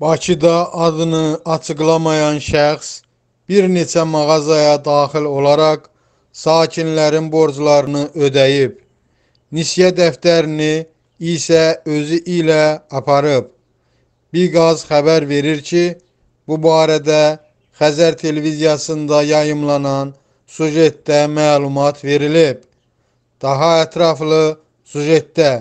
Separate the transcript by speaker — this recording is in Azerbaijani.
Speaker 1: Bakıda adını açıqlamayan şəxs bir neçə mağazaya daxil olaraq sakinlərin borclarını ödəyib. Nisyə dəftərini isə özü ilə aparıb. Biqaz xəbər verir ki, bu barədə Xəzər televiziyasında yayımlanan sujetdə məlumat verilib. Daha ətraflı sujetdə